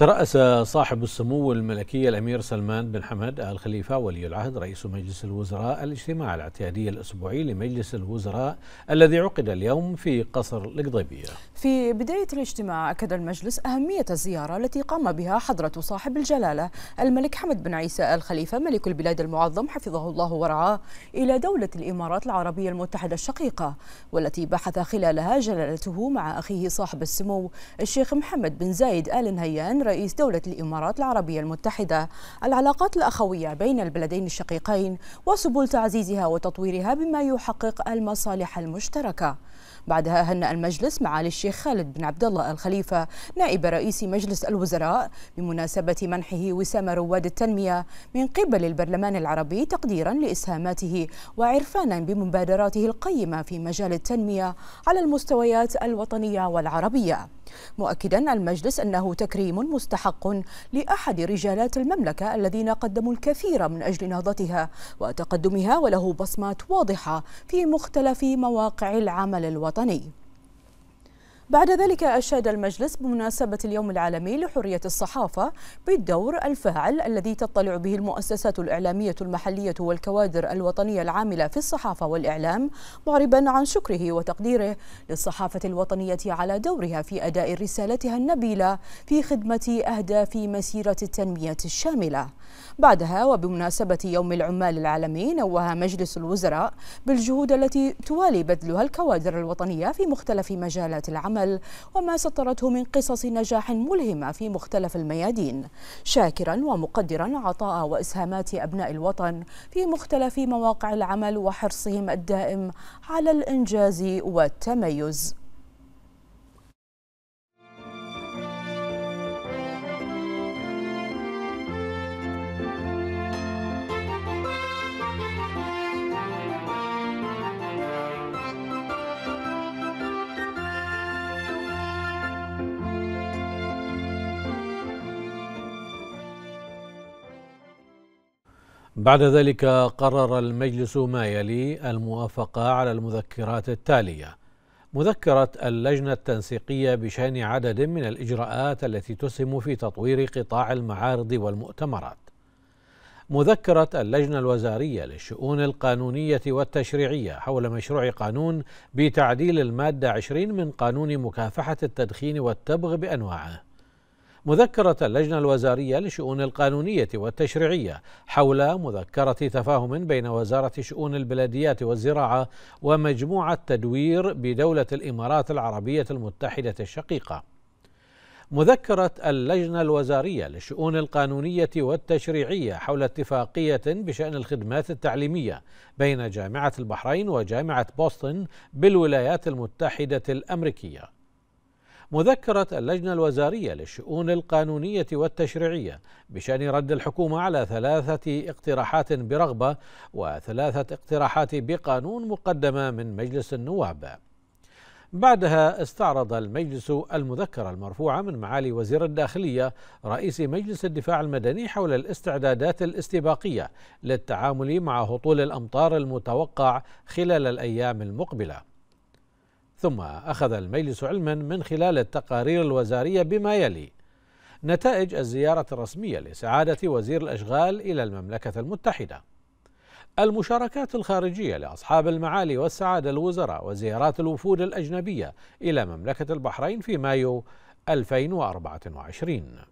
ترأس صاحب السمو الملكي الأمير سلمان بن حمد آل خليفة ولي العهد رئيس مجلس الوزراء الاجتماع الاعتيادي الأسبوعي لمجلس الوزراء الذي عقد اليوم في قصر القضيبية في بداية الاجتماع أكد المجلس أهمية الزيارة التي قام بها حضرة صاحب الجلالة الملك حمد بن عيسى الخليفة ملك البلاد المعظم حفظه الله ورعاه إلى دولة الإمارات العربية المتحدة الشقيقة والتي بحث خلالها جلالته مع أخيه صاحب السمو الشيخ محمد بن زايد آل نهيان رئيس دولة الإمارات العربية المتحدة العلاقات الأخوية بين البلدين الشقيقين وسبل تعزيزها وتطويرها بما يحقق المصالح المشتركة بعدها هنأ المجلس معالي الشيخ الشيخ خالد بن عبد الله الخليفة نائب رئيس مجلس الوزراء بمناسبة منحه وسام رواد التنمية من قبل البرلمان العربي تقديرا لإسهاماته وعرفانا بمبادراته القيمة في مجال التنمية على المستويات الوطنية والعربية مؤكدا المجلس أنه تكريم مستحق لأحد رجالات المملكة الذين قدموا الكثير من أجل نهضتها وتقدمها وله بصمات واضحة في مختلف مواقع العمل الوطني بعد ذلك أشاد المجلس بمناسبة اليوم العالمي لحرية الصحافة بالدور الفاعل الذي تطلع به المؤسسات الإعلامية المحلية والكوادر الوطنية العاملة في الصحافة والإعلام معربا عن شكره وتقديره للصحافة الوطنية على دورها في أداء رسالتها النبيلة في خدمة أهداف مسيرة التنمية الشاملة بعدها وبمناسبة يوم العمال العالمي نوه مجلس الوزراء بالجهود التي توالي بذلها الكوادر الوطنية في مختلف مجالات العمل العمل وما سطرته من قصص نجاح ملهمة في مختلف الميادين شاكرا ومقدرا عطاء وإسهامات أبناء الوطن في مختلف مواقع العمل وحرصهم الدائم على الإنجاز والتميز بعد ذلك قرر المجلس ما يلي الموافقة على المذكرات التالية مذكرة اللجنة التنسيقية بشأن عدد من الإجراءات التي تسهم في تطوير قطاع المعارض والمؤتمرات مذكرة اللجنة الوزارية للشؤون القانونية والتشريعية حول مشروع قانون بتعديل المادة 20 من قانون مكافحة التدخين والتبغ بأنواعه مذكرة اللجنة الوزارية لشؤون القانونية والتشريعية حول مذكرة تفاهم بين وزارة شؤون البلديات والزراعة ومجموعة تدوير بدولة الإمارات العربية المتحدة الشقيقة. مذكرة اللجنة الوزارية للشؤون القانونية والتشريعية حول اتفاقية بشأن الخدمات التعليمية بين جامعة البحرين وجامعة بوسطن بالولايات المتحدة الأمريكية. مذكرة اللجنة الوزارية للشؤون القانونية والتشريعية بشأن رد الحكومة على ثلاثة اقتراحات برغبة وثلاثة اقتراحات بقانون مقدمة من مجلس النواب بعدها استعرض المجلس المذكرة المرفوعة من معالي وزير الداخلية رئيس مجلس الدفاع المدني حول الاستعدادات الاستباقية للتعامل مع هطول الأمطار المتوقع خلال الأيام المقبلة ثم أخذ المجلس علما من خلال التقارير الوزارية بما يلي نتائج الزيارة الرسمية لسعادة وزير الأشغال إلى المملكة المتحدة المشاركات الخارجية لأصحاب المعالي والسعادة الوزراء وزيارات الوفود الأجنبية إلى مملكة البحرين في مايو 2024